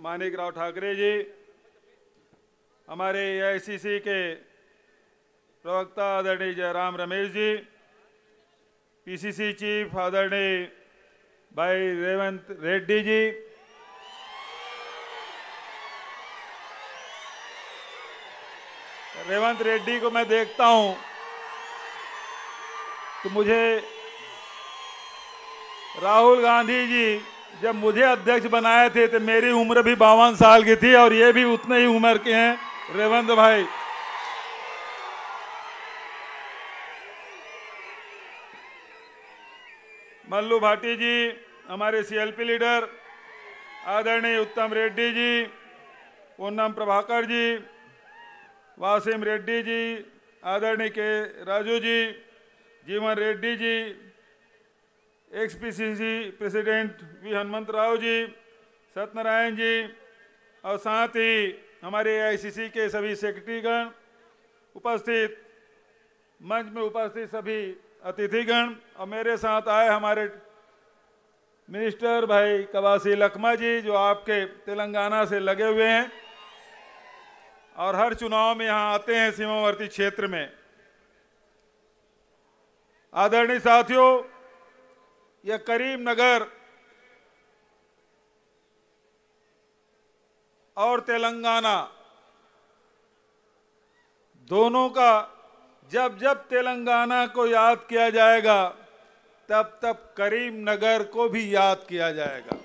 मानिकराव ठाकरे जी हमारे एआईसीसी के प्रवक्ता आदरणीय जयराम रमेश जी पीसीसी चीफ आदरणीय भाई रेवंत रेड्डी जी रेवंत रेड्डी को मैं देखता हूं तो मुझे राहुल गांधी जी जब मुझे अध्यक्ष बनाए थे तो मेरी उम्र भी बावन साल की थी और ये भी उतने ही उम्र के हैं रेवंत भाई मल्लू भाटी जी हमारे सीएलपी लीडर आदरणीय उत्तम रेड्डी जी पूनम प्रभाकर जी वासिम रेड्डी जी आदरणीय के Raju ji Jeevan Reddy ji ex PCC president V Hanumanth Rao ji Satyanarayana ji और साथ ही हमारे आईसीसी के सभी सेक्रेटरीगण उपस्थित मंच में उपस्थित सभी अतिथिगण और मेरे साथ आए हमारे मिनिस्टर भाई कवासी लखमा जी जो आपके तेलंगाना से लगे हुए हैं और हर चुनाव में यहाँ आते हैं सीमावर्ती क्षेत्र में आदरणीय साथियों या करीमनगर और तेलंगाना दोनों का जब जब तेलंगाना को याद किया जाएगा तब तब करीमनगर को भी याद किया जाएगा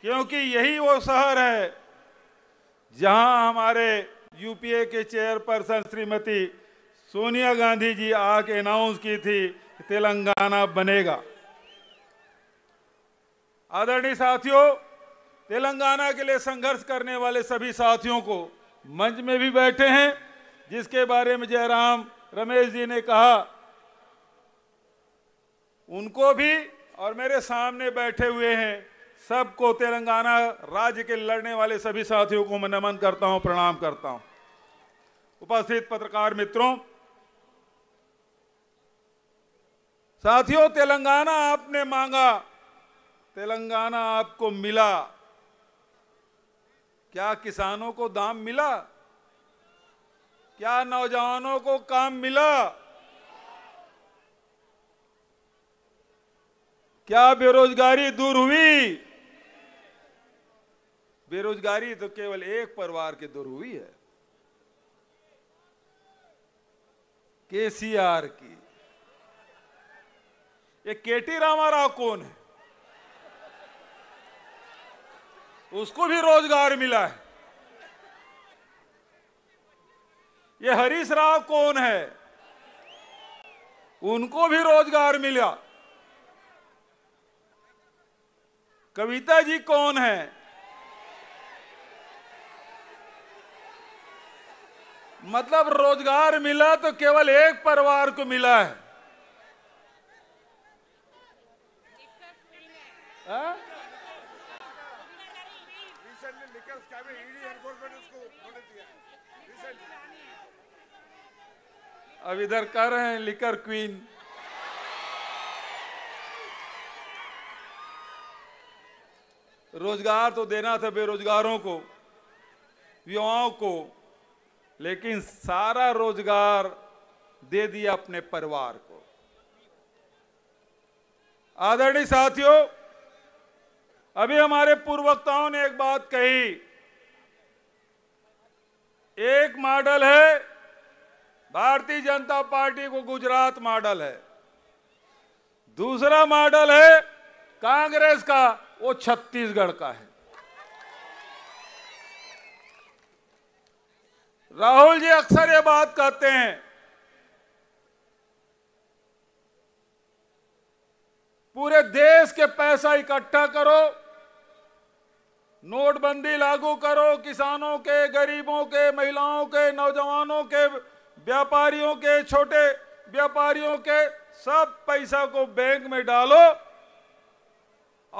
क्योंकि यही वो शहर है जहां हमारे यूपीए के चेयरपर्सन श्रीमती सोनिया गांधी जी आके अनाउंस की थी कि तेलंगाना बनेगा आदरणीय साथियों तेलंगाना के लिए संघर्ष करने वाले सभी साथियों को मंच में भी बैठे हैं जिसके बारे में जयराम रमेश जी ने कहा उनको भी और मेरे सामने बैठे हुए हैं सबको तेलंगाना राज्य के लड़ने वाले सभी साथियों को मैं नमन करता हूं प्रणाम करता हूं उपस्थित पत्रकार मित्रों साथियों तेलंगाना आपने मांगा तेलंगाना आपको मिला क्या किसानों को दाम मिला क्या नौजवानों को काम मिला क्या बेरोजगारी दूर हुई बेरोजगारी तो केवल एक परिवार के दूर हुई है केसीआर की ये केटी रामाराव कौन है उसको भी रोजगार मिला है ये हरीश राव कौन है उनको भी रोजगार मिला कविता जी कौन है मतलब रोजगार मिला तो केवल एक परिवार को मिला है अब इधर कर रहे हैं लिकर क्वीन रोजगार तो देना था बेरोजगारों को युवाओं को लेकिन सारा रोजगार दे दिया अपने परिवार को आदरणीय साथियों अभी हमारे पूर्वक्ताओं ने एक बात कही एक मॉडल है भारतीय जनता पार्टी को गुजरात मॉडल है दूसरा मॉडल है कांग्रेस का वो छत्तीसगढ़ का है राहुल जी अक्सर ये बात कहते हैं पूरे देश के पैसा इकट्ठा करो नोटबंदी लागू करो किसानों के गरीबों के महिलाओं के नौजवानों के व्यापारियों के छोटे व्यापारियों के सब पैसा को बैंक में डालो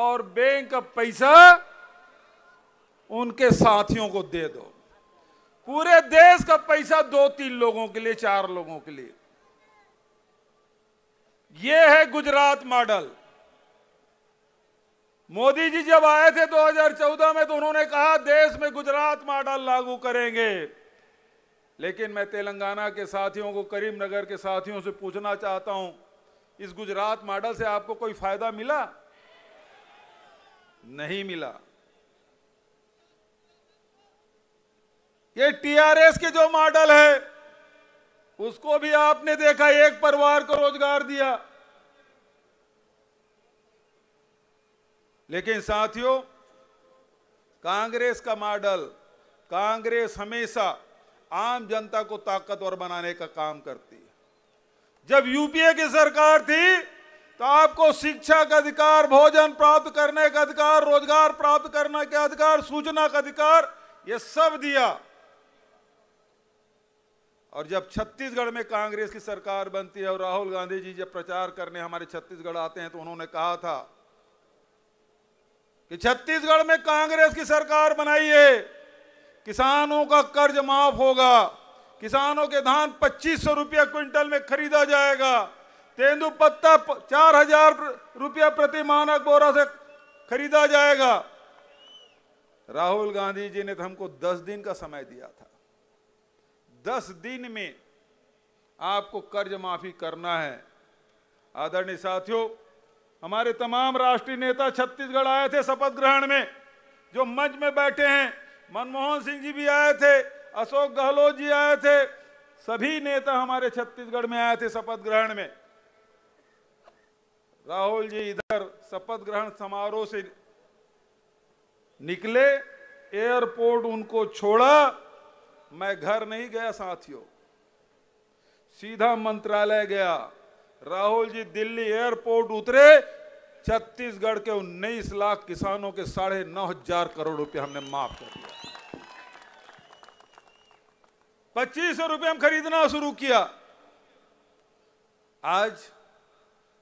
और बैंक का पैसा उनके साथियों को दे दो पूरे देश का पैसा दो तीन लोगों के लिए चार लोगों के लिए यह है गुजरात मॉडल मोदी जी जब आए थे 2014 में तो उन्होंने कहा देश में गुजरात मॉडल लागू करेंगे लेकिन मैं तेलंगाना के साथियों को करीमनगर के साथियों से पूछना चाहता हूं इस गुजरात मॉडल से आपको कोई फायदा मिला नहीं मिला ये टीआरएस के जो मॉडल है उसको भी आपने देखा एक परिवार को रोजगार दिया लेकिन साथियों कांग्रेस का मॉडल कांग्रेस हमेशा आम जनता को ताकतवर बनाने का काम करती है जब यूपीए की सरकार थी तो आपको शिक्षा का अधिकार भोजन प्राप्त करने का अधिकार रोजगार प्राप्त करने का अधिकार सूचना का अधिकार ये सब दिया और जब छत्तीसगढ़ में कांग्रेस की सरकार बनती है और राहुल गांधी जी जब प्रचार करने हमारे छत्तीसगढ़ आते हैं तो उन्होंने कहा था कि छत्तीसगढ़ में कांग्रेस की सरकार बनाई है किसानों का कर्ज माफ होगा किसानों के धान पच्चीस सौ रुपया क्विंटल में खरीदा जाएगा तेंदु पत्ता चार हजार रुपया प्रति मानक बोरा से खरीदा जाएगा राहुल गांधी जी ने तो हमको दस दिन का समय दिया था दस दिन में आपको कर्ज माफी करना है आदरणीय साथियों हमारे तमाम राष्ट्रीय नेता छत्तीसगढ़ आए थे शपथ ग्रहण में जो मंच में बैठे हैं मनमोहन सिंह जी भी आए थे अशोक गहलोत जी आए थे सभी नेता हमारे छत्तीसगढ़ में आए थे शपथ ग्रहण में राहुल जी इधर शपथ ग्रहण समारोह से निकले एयरपोर्ट उनको छोड़ा मैं घर नहीं गया साथियों सीधा मंत्रालय गया राहुल जी दिल्ली एयरपोर्ट उतरे छत्तीसगढ़ के उन्नीस लाख किसानों के साढ़े नौ हजार करोड़ रुपए हमने माफ कर दिया पच्चीस सौ रुपये में खरीदना शुरू किया आज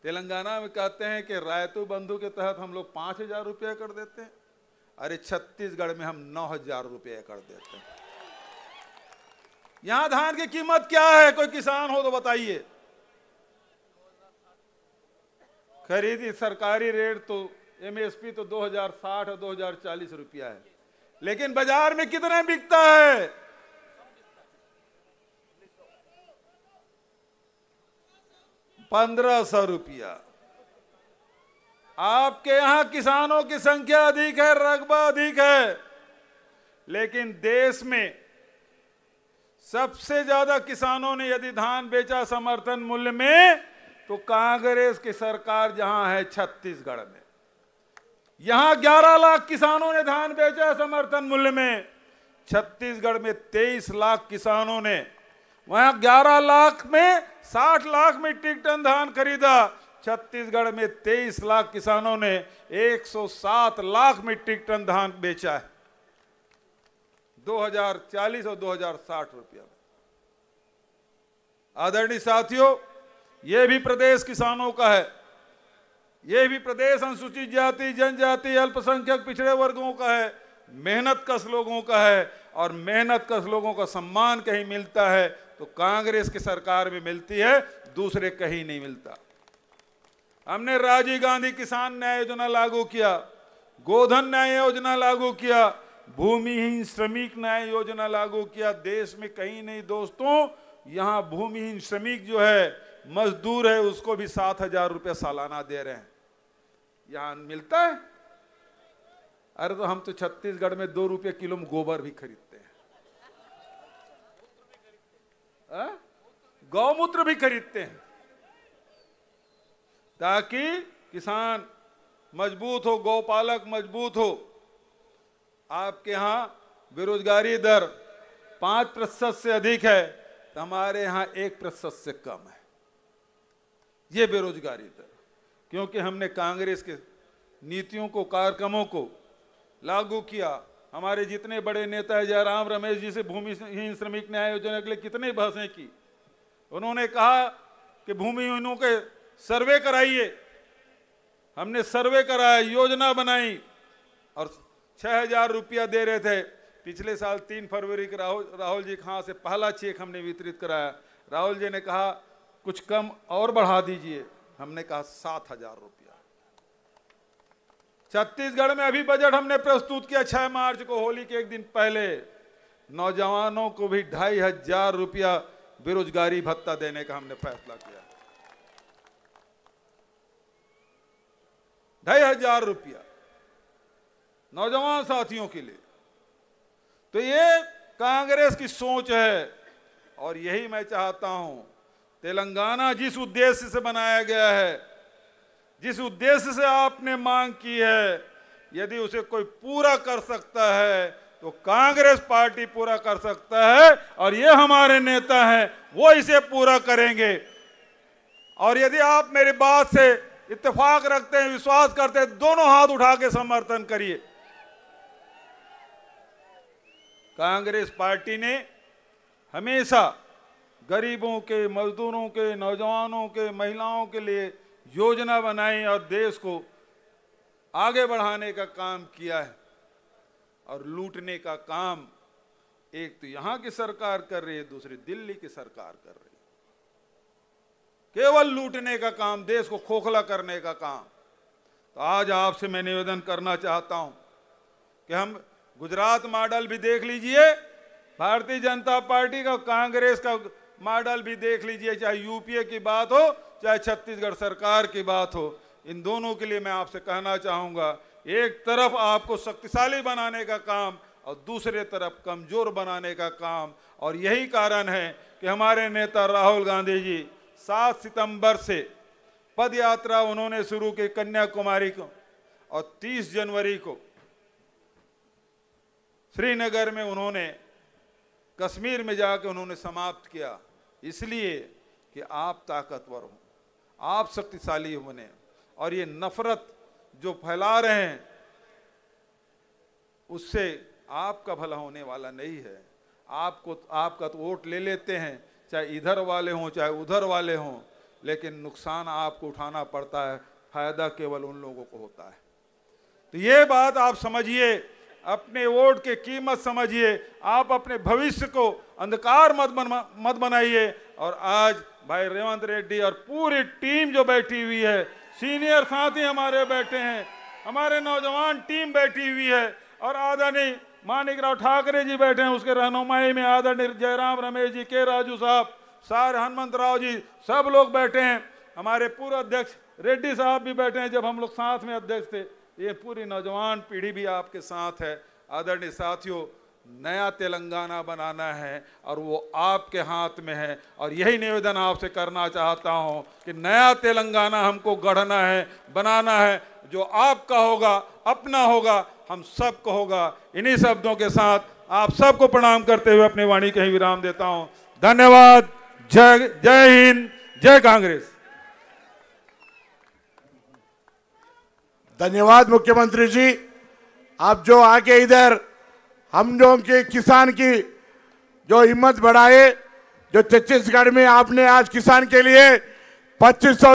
तेलंगाना में कहते हैं कि रायतु बंधु के तहत हम लोग पांच हजार रुपया कर देते हैं अरे छत्तीसगढ़ में हम नौ हजार रुपया कर देते हैं यहां धान की कीमत क्या है कोई किसान हो तो बताइए खरीदी सरकारी रेट तो एमएसपी तो 2060 और 2040 रुपया है लेकिन बाजार में कितने बिकता है पंद्रह सौ रुपया आपके यहां किसानों की संख्या अधिक है रकबा अधिक है लेकिन देश में सबसे ज्यादा किसानों ने यदि धान बेचा समर्थन मूल्य में तो कांग्रेस की सरकार जहां है छत्तीसगढ़ में यहां 11 लाख किसानों ने धान बेचा समर्थन मूल्य में छत्तीसगढ़ में 23 लाख किसानों ने वहां ग्यारह लाख में साठ लाख मीट्रिक टन धान खरीदा छत्तीसगढ़ में तेईस लाख किसानों ने एक सौ सात लाख मीट्रिक टन धान बेचा है 2040 और 2060 रुपया आदरणीय साथियों ये भी प्रदेश किसानों का है ये भी प्रदेश अनुसूचित जाति जनजाति अल्पसंख्यक पिछड़े वर्गों का है मेहनत कस लोगों का है और मेहनत कस लोगों का सम्मान कहीं मिलता है तो कांग्रेस की सरकार में मिलती है दूसरे कहीं नहीं मिलता हमने राजीव गांधी किसान न्याय योजना लागू किया गोधन न्याय योजना लागू किया भूमिहीन श्रमिक न्याय योजना लागू किया देश में कहीं नहीं दोस्तों यहां भूमिहीन श्रमिक जो है मजदूर है उसको भी सात हजार रुपया सालाना दे रहे हैं यहां मिलता है अरे तो हम तो छत्तीसगढ़ में दो रुपये किलो में गोबर भी खरीद हाँ? गौमूत्र भी खरीदते हैं ताकि किसान मजबूत हो गौपालक मजबूत हो आपके यहाँ बेरोजगारी दर पांच प्रतिशत से अधिक है तो हमारे यहाँ एक प्रतिशत से कम है ये बेरोजगारी दर क्योंकि हमने कांग्रेस के नीतियों को कार्यक्रमों को लागू किया हमारे जितने बड़े नेता है जयराम रमेश जी से भूमिहीन श्रमिक न्याय योजना के लिए कितने बहसें की उन्होंने कहा कि भूमिहीनों के सर्वे कराइए हमने सर्वे कराया योजना बनाई और छह हजार रुपया दे रहे थे पिछले साल तीन फरवरी के राहुल राहुल जी खां से पहला चेक हमने वितरित कराया राहुल जी ने कहा कुछ कम और बढ़ा दीजिए हमने कहा सात हजार रुपये छत्तीसगढ़ में अभी बजट हमने प्रस्तुत किया छह मार्च को होली के एक दिन पहले नौजवानों को भी ढाई हजार रुपया बेरोजगारी भत्ता देने का हमने फैसला किया ढाई हजार रुपया नौजवान साथियों के लिए तो ये कांग्रेस की सोच है और यही मैं चाहता हूं तेलंगाना जिस उद्देश्य से बनाया गया है जिस उद्देश्य से आपने मांग की है यदि उसे कोई पूरा कर सकता है तो कांग्रेस पार्टी पूरा कर सकता है और ये हमारे नेता हैं वो इसे पूरा करेंगे और यदि आप मेरी बात से इत्तेफाक रखते हैं विश्वास करते हैं दोनों हाथ उठा के समर्थन करिए कांग्रेस पार्टी ने हमेशा गरीबों के मजदूरों के नौजवानों के महिलाओं के लिए योजना बनाई और देश को आगे बढ़ाने का काम किया है और लूटने का काम एक तो यहां की सरकार कर रही है दूसरी दिल्ली की सरकार कर रही है केवल लूटने का काम देश को खोखला करने का काम तो आज आपसे मैं निवेदन करना चाहता हूं कि हम गुजरात मॉडल भी देख लीजिए भारतीय जनता पार्टी का कांग्रेस का मॉडल भी देख लीजिए चाहे यूपीए की बात हो चाहे छत्तीसगढ़ सरकार की बात हो इन दोनों के लिए मैं आपसे कहना चाहूँगा एक तरफ आपको शक्तिशाली बनाने का काम और दूसरे तरफ कमज़ोर बनाने का काम और यही कारण है कि हमारे नेता राहुल गांधी जी सात सितंबर से पद यात्रा उन्होंने शुरू की कन्याकुमारी को और 30 जनवरी को श्रीनगर में उन्होंने कश्मीर में जाकर उन्होंने समाप्त किया इसलिए कि आप ताकतवर हों आप शक्तिशाली बने और ये नफरत जो फैला रहे हैं उससे आपका भला होने वाला नहीं है आपको आपका तो वोट ले लेते हैं चाहे इधर वाले हों चाहे उधर वाले हों लेकिन नुकसान आपको उठाना पड़ता है फायदा केवल उन लोगों को होता है तो ये बात आप समझिए अपने वोट के कीमत समझिए आप अपने भविष्य को अंधकार मत बन मत बनाइए और आज भाई रेवंत रेड्डी और पूरी टीम जो बैठी हुई है सीनियर साथी हमारे बैठे हैं हमारे नौजवान टीम बैठी हुई है और आदरणीय मानिक राव ठाकरे जी बैठे हैं उसके रहनुमाई में आदरणीय जयराम रमेश जी के राजू साहब सार हनुमंत राव जी सब लोग बैठे हैं हमारे पूर्व अध्यक्ष रेड्डी साहब भी बैठे हैं जब हम लोग साथ में अध्यक्ष थे ये पूरी नौजवान पीढ़ी भी आपके साथ है आदरणीय साथियों नया तेलंगाना बनाना है और वो आपके हाथ में है और यही निवेदन आपसे करना चाहता हूँ कि नया तेलंगाना हमको गढ़ना है बनाना है जो आपका होगा अपना होगा हम सबको होगा इन्हीं शब्दों के साथ आप सबको प्रणाम करते हुए अपनी वाणी कहीं विराम देता हूँ धन्यवाद जय जय हिंद जय कांग्रेस धन्यवाद मुख्यमंत्री जी आप जो आके इधर हम जो के किसान की जो हिम्मत बढ़ाए जो छत्तीसगढ़ में आपने आज किसान के लिए पच्चीस